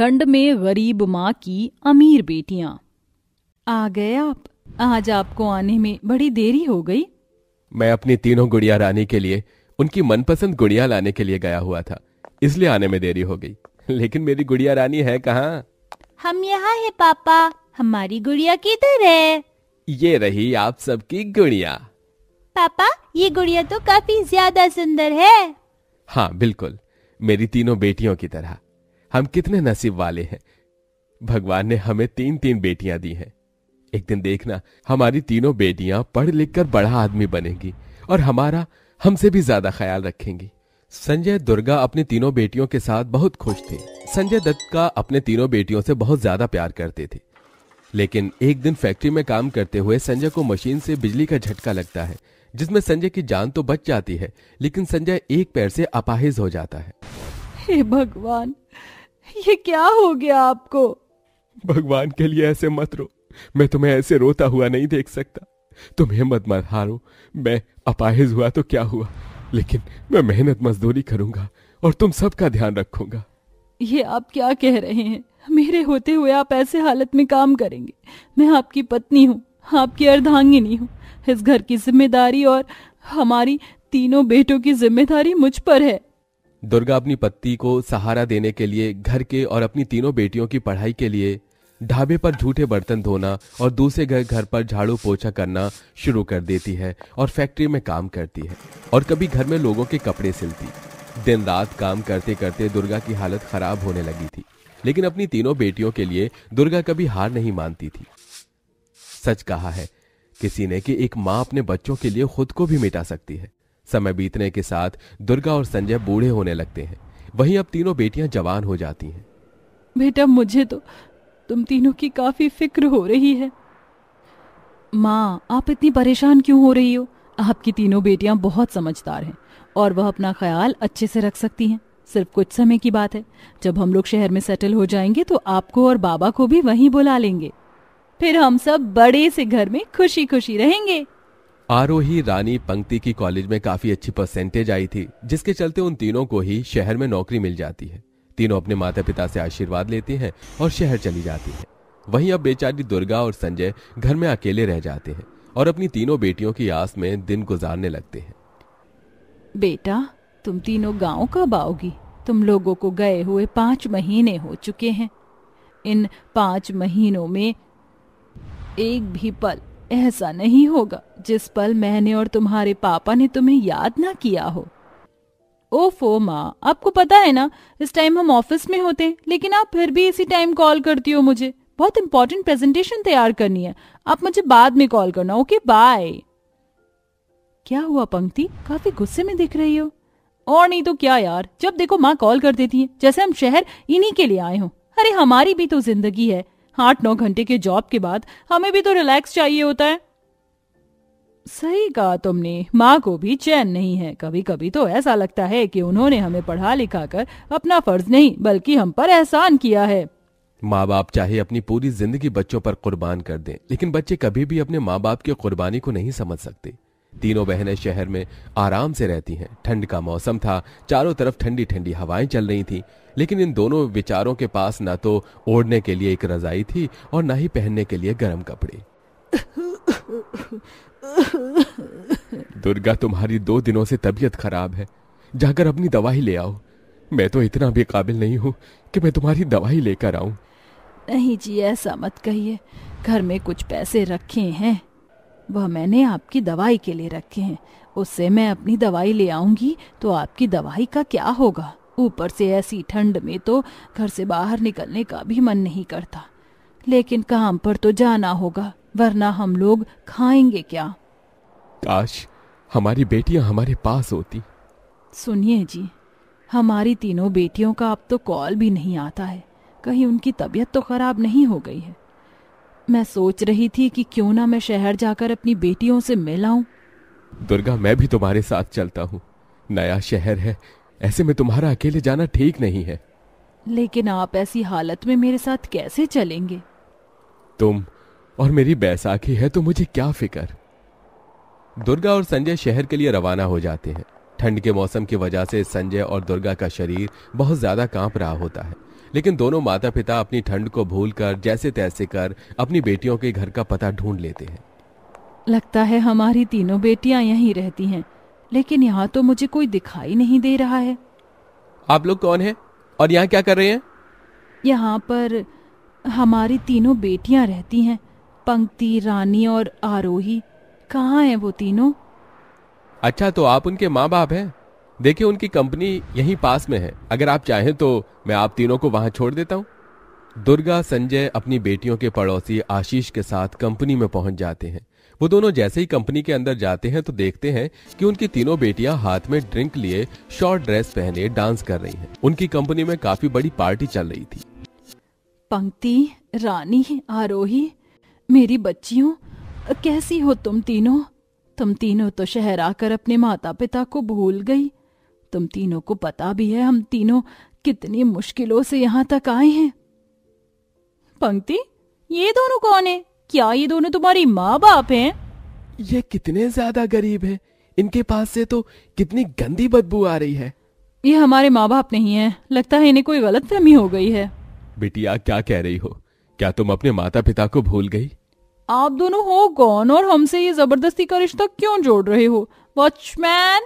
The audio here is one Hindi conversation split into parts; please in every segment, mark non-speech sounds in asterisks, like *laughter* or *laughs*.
ठंड में गरीब माँ की अमीर बेटियां आ गए आप आज आपको आने में बड़ी देरी हो गई मैं अपनी तीनों गुड़िया रानी के लिए उनकी मनपसंद गुड़िया लाने के लिए गया हुआ था इसलिए आने में देरी हो गई लेकिन मेरी गुड़िया रानी है कहाँ हम यहाँ है पापा हमारी गुड़िया किधर है ये रही आप सबकी गुड़िया पापा ये गुड़िया तो काफी ज्यादा सुंदर है हाँ बिल्कुल मेरी तीनों बेटियों की तरह हम कितने नसीब वाले हैं भगवान ने हमें तीन तीन बेटियां दी हैं एक दिन देखना हमारी तीनों बेटियां पढ़ लिख कर बड़ा आदमी बनेगी और हमारा हमसे भी ज्यादा ख्याल रखेंगी संजय दुर्गा अपनी तीनों बेटियों के साथ बहुत खुश थे संजय दत्त का अपने तीनों बेटियों से बहुत ज्यादा प्यार करते थे लेकिन एक दिन फैक्ट्री में काम करते हुए संजय को मशीन से बिजली का झटका लगता है जिसमें संजय की जान तो बच जाती है लेकिन संजय एक पैर से अपाहिज हो जाता है हे भगवान *laughs* ये क्या हो गया आपको भगवान के लिए ऐसे मत रो मैं तुम्हें ऐसे रोता हुआ नहीं देख सकता तुम हिम्मत मत हारो मैं अपाहिज हुआ तो क्या हुआ लेकिन मैं मेहनत मजदूरी करूंगा और तुम सबका ध्यान रखूंगा ये आप क्या कह रहे हैं मेरे होते हुए आप ऐसे हालत में काम करेंगे मैं आपकी पत्नी हूँ आपकी अर्धांगिनी हूँ इस घर की जिम्मेदारी और हमारी तीनों बेटों की जिम्मेदारी मुझ पर है दुर्गा अपनी पति को सहारा देने के लिए घर के और अपनी तीनों बेटियों की पढ़ाई के लिए ढाबे पर झूठे बर्तन धोना और दूसरे घर घर पर झाड़ू पोछा करना शुरू कर देती है और फैक्ट्री में काम करती है और कभी घर में लोगों के कपड़े सिलती दिन रात काम करते करते दुर्गा की हालत खराब होने लगी थी लेकिन अपनी तीनों बेटियों के लिए दुर्गा कभी हार नहीं मानती थी सच कहा है किसी ने कि एक माँ अपने बच्चों के लिए खुद को भी मिटा सकती है समय बीतने के साथ दुर्गा और संजय बूढ़े होने लगते हैं वहीं अब तीनों बेटियां जवान हो जाती हैं बेटा मुझे तो तुम तीनों की काफी फिक्र हो रही है माँ आप इतनी परेशान क्यों हो रही हो आपकी तीनों बेटियां बहुत समझदार हैं और वह अपना ख्याल अच्छे से रख सकती हैं सिर्फ कुछ समय की बात है जब हम लोग शहर में सेटल हो जाएंगे तो आपको और बाबा को भी वहीं बुला लेंगे फिर हम सब बड़े से घर में खुशी खुशी रहेंगे आरोही रानी पंक्ति की कॉलेज में काफी अच्छी परसेंटेज आई थी जिसके चलते उन तीनों को ही शहर में नौकरी मिल जाती है तीनों अपने माता पिता से आशीर्वाद लेती हैं और शहर चली जाती हैं। वहीं अब बेचारी दुर्गा और संजय घर में अकेले रह जाते हैं और अपनी तीनों बेटियों की आस में दिन गुजारने लगते हैं बेटा तुम तीनों गांव कब आओगी तुम लोगों को गए हुए पांच महीने हो चुके हैं इन पांच महीनों में एक भी पल ऐसा नहीं होगा जिस पल मैंने और तुम्हारे पापा ने तुम्हें याद ना किया हो ओफो माँ आपको पता है ना इस टाइम हम ऑफिस में होते हैं लेकिन आप फिर भी इसी टाइम कॉल करती हो मुझे बहुत इंपॉर्टेंट प्रेजेंटेशन तैयार करनी है आप मुझे बाद में कॉल करना ओके बाय क्या हुआ पंक्ति काफी गुस्से में दिख रही हो और नहीं तो क्या यार जब देखो माँ कॉल कर देती है जैसे हम शहर इन्हीं के लिए आए हो अरे हमारी भी तो जिंदगी है आठ नौ घंटे के जॉब के बाद हमें भी तो रिलैक्स चाहिए होता है सही कहा तुमने माँ को भी चैन नहीं है कभी कभी तो ऐसा लगता है कि उन्होंने हमें पढ़ा लिखा कर अपना फर्ज नहीं बल्कि हम पर एहसान किया है माँ बाप चाहे अपनी पूरी जिंदगी बच्चों पर कुर्बान कर दें लेकिन बच्चे कभी भी अपने माँ बाप की कुर्बानी को नहीं समझ सकते तीनों बहनें शहर में आराम से रहती हैं ठंड का मौसम था चारों तरफ ठंडी ठंडी हवाएं चल रही थीं लेकिन इन दोनों विचारों के पास ना तो ओढ़ने के लिए एक रजाई थी और ना ही पहनने के लिए गर्म कपड़े दुर्गा तुम्हारी दो दिनों से तबीयत खराब है जाकर अपनी दवा ही ले आओ मैं तो इतना भी काबिल नहीं हूँ कि मैं तुम्हारी दवा ही लेकर आऊ नहीं जी ऐसा मत कहिए घर में कुछ पैसे रखे हैं वह मैंने आपकी दवाई के लिए रखे हैं उससे मैं अपनी दवाई ले आऊंगी तो आपकी दवाई का क्या होगा ऊपर से ऐसी ठंड में तो घर से बाहर निकलने का भी मन नहीं करता लेकिन काम पर तो जाना होगा वरना हम लोग खाएंगे क्या काश हमारी बेटियां हमारे पास होती सुनिए जी हमारी तीनों बेटियों का अब तो कॉल भी नहीं आता है कहीं उनकी तबीयत तो खराब नहीं हो गई है मैं सोच रही थी कि क्यों ना मैं शहर जाकर अपनी बेटियों से मिल आऊं दुर्गा मैं भी तुम्हारे साथ चलता हूँ नया शहर है ऐसे में तुम्हारा अकेले जाना ठीक नहीं है लेकिन आप ऐसी हालत में मेरे साथ कैसे चलेंगे तुम और मेरी बैसाखी है तो मुझे क्या फिक्र दुर्गा और संजय शहर के लिए रवाना हो जाते हैं ठंड के मौसम की वजह से संजय और दुर्गा का शरीर बहुत ज्यादा कांप रहा होता है लेकिन दोनों माता पिता अपनी ठंड को भूल कर जैसे तैसे कर अपनी बेटियों के घर का पता ढूंढ लेते हैं लगता है हमारी तीनों बेटियां यहीं रहती हैं लेकिन यहाँ तो मुझे कोई दिखाई नहीं दे रहा है आप लोग कौन हैं और यहाँ क्या कर रहे हैं यहाँ पर हमारी तीनों बेटियां रहती हैं पंक्ति रानी और आरोही कहाँ हैं वो तीनों अच्छा तो आप उनके माँ बाप हैं देखिए उनकी कंपनी यहीं पास में है अगर आप चाहें तो मैं आप तीनों को वहां छोड़ देता हूं दुर्गा संजय अपनी बेटियों के पड़ोसी आशीष के साथ कंपनी में पहुंच जाते हैं वो दोनों जैसे ही कंपनी के अंदर जाते हैं तो देखते हैं कि उनकी तीनों बेटियां हाथ में ड्रिंक लिए शॉर्ट ड्रेस पहने डांस कर रही हैं। उनकी कंपनी में काफी बड़ी पार्टी चल रही थी पंक्ति रानी आरोही मेरी बच्चियों कैसी हो तुम तीनों तुम तीनों तो शहर आकर अपने माता पिता को भूल गई तुम तीनों को पता भी है हम तीनों कितनी मुश्किलों से यहाँ तक आए हैं पंक्ति ये दोनों कौन है क्या ये दोनों तुम्हारी माँ बाप हैं? ये कितने ज्यादा गरीब हैं। इनके पास से तो कितनी गंदी बदबू आ रही है ये हमारे माँ बाप नहीं है लगता है इन्हें कोई गलत फहमी हो गई है बिटिया क्या कह रही हो क्या तुम अपने माता पिता को भूल गई आप दोनों हो कौन और हमसे ये जबरदस्ती का रिश्ता क्यों जोड़ रहे हो वॉचमैन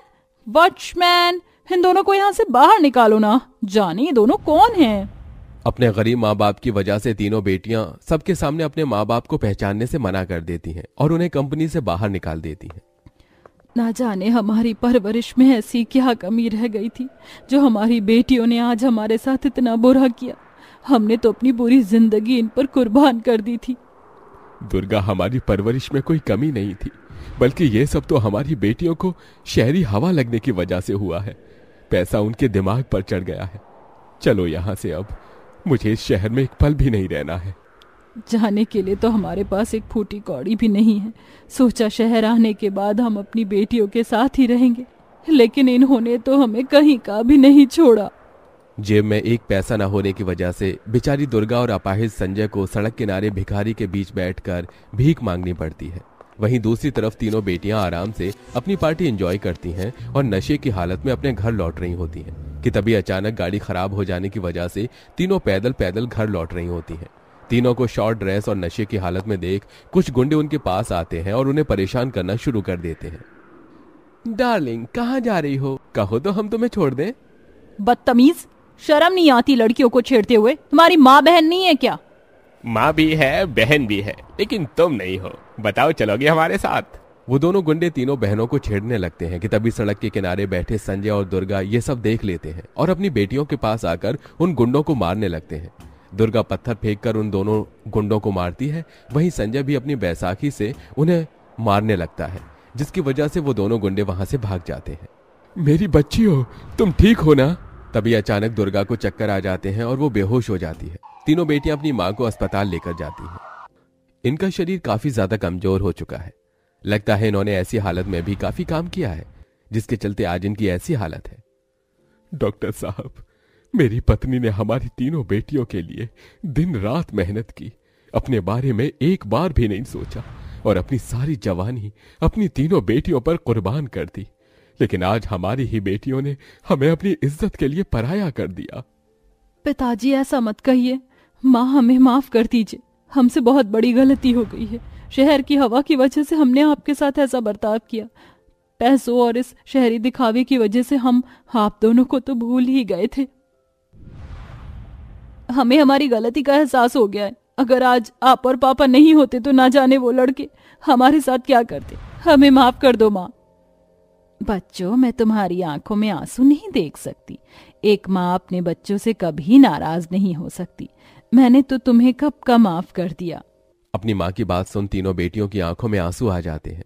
वॉचमैन इन दोनों को यहाँ से बाहर निकालो ना जाने दोनों कौन हैं अपने गरीब माँ बाप की वजह से तीनों बेटियाँ सबके सामने अपने माँ बाप को पहचानने से मना कर देती हैं और उन्हें कंपनी से बाहर निकाल देती हैं ना जाने हमारी परवरिश में ऐसी क्या कमी रह गई थी जो हमारी बेटियों ने आज हमारे साथ इतना बुरा किया हमने तो अपनी पूरी जिंदगी इन पर कुर्बान कर दी थी दुर्गा हमारी परवरिश में कोई कमी नहीं थी बल्कि ये सब तो हमारी बेटियों को शहरी हवा लगने की वजह से हुआ है पैसा उनके दिमाग पर चढ़ गया है चलो यहाँ से अब मुझे इस शहर में एक पल भी नहीं रहना है जाने के लिए तो हमारे पास एक फूटी कौड़ी भी नहीं है सोचा शहर आने के बाद हम अपनी बेटियों के साथ ही रहेंगे लेकिन इन्होंने तो हमें कहीं का भी नहीं छोड़ा जेब में एक पैसा न होने की वजह से बेचारी दुर्गा और अपाहिज संजय को सड़क किनारे भिखारी के बीच बैठकर भीख मांगनी पड़ती है वहीं दूसरी तरफ तीनों बेटियां आराम से अपनी पार्टी एंजॉय करती हैं और नशे की हालत में अपने घर लौट रही होती हैं कि तभी अचानक गाड़ी खराब हो जाने की वजह से तीनों पैदल पैदल घर लौट रही होती हैं तीनों को शॉर्ट ड्रेस और नशे की हालत में देख कुछ गुंडे उनके पास आते हैं और उन्हें परेशान करना शुरू कर देते हैं डार्लिंग कहाँ जा रही हो कहो तो हम तुम्हें छोड़ दें बदतमीज शर्म नहीं आती लड़कियों को छेड़ते हुए तुम्हारी माँ बहन नहीं है क्या माँ भी है बहन भी है लेकिन तुम नहीं हो बताओ चलोगे हमारे साथ वो दोनों गुंडे तीनों बहनों को छेड़ने लगते हैं कि तभी सड़क के किनारे बैठे संजय और दुर्गा ये सब देख लेते हैं और अपनी बेटियों के पास आकर उन गुंडों को मारने लगते हैं दुर्गा पत्थर फेंक कर उन दोनों गुंडों को मारती है वहीं संजय भी अपनी बैसाखी से उन्हें मारने लगता है जिसकी वजह से वो दोनों गुंडे वहां से भाग जाते हैं मेरी बच्ची हो तुम ठीक हो ना तभी अचानक दुर्गा को चक्कर आ जाते हैं और वो बेहोश हो जाती है तीनों बेटियां अपनी माँ को अस्पताल लेकर जाती हैं इनका शरीर काफी ज्यादा कमजोर हो चुका है लगता है इन्होंने ऐसी हालत में भी काफी काम किया है जिसके चलते आज इनकी ऐसी हालत है डॉक्टर साहब मेरी पत्नी ने हमारी तीनों बेटियों के लिए दिन रात मेहनत की अपने बारे में एक बार भी नहीं सोचा और अपनी सारी जवानी अपनी तीनों बेटियों पर कुर्बान कर दी लेकिन आज हमारी ही बेटियों ने हमें अपनी इज्जत के लिए पराया कर दिया पिताजी ऐसा मत कहिए माँ हमें माफ कर दीजिए हमसे बहुत बड़ी गलती हो गई है शहर की हवा की वजह से हमने आपके साथ ऐसा बर्ताव किया पैसों और इस शहरी दिखावे की वजह से हम आप दोनों को तो भूल ही गए थे हमें हमारी गलती का एहसास हो गया है अगर आज आप और पापा नहीं होते तो ना जाने वो लड़के हमारे साथ क्या करते हमें माफ कर दो माँ बच्चों मैं तुम्हारी आंखों में आंसू नहीं देख सकती एक माँ अपने बच्चों से कभी नाराज नहीं हो सकती मैंने तो तुम्हें कब का माफ कर दिया अपनी माँ की बात सुन तीनों बेटियों की आंखों में आंसू आ जाते हैं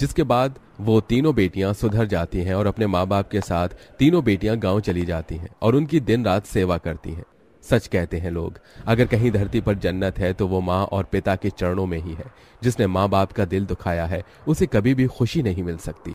जिसके बाद वो तीनों बेटियां सुधर जाती हैं और अपने माँ बाप के साथ तीनों बेटियां गांव चली जाती हैं और उनकी दिन रात सेवा करती हैं सच कहते हैं लोग अगर कहीं धरती पर जन्नत है तो वो माँ और पिता के चरणों में ही है जिसने माँ बाप का दिल दुखाया है उसे कभी भी खुशी नहीं मिल सकती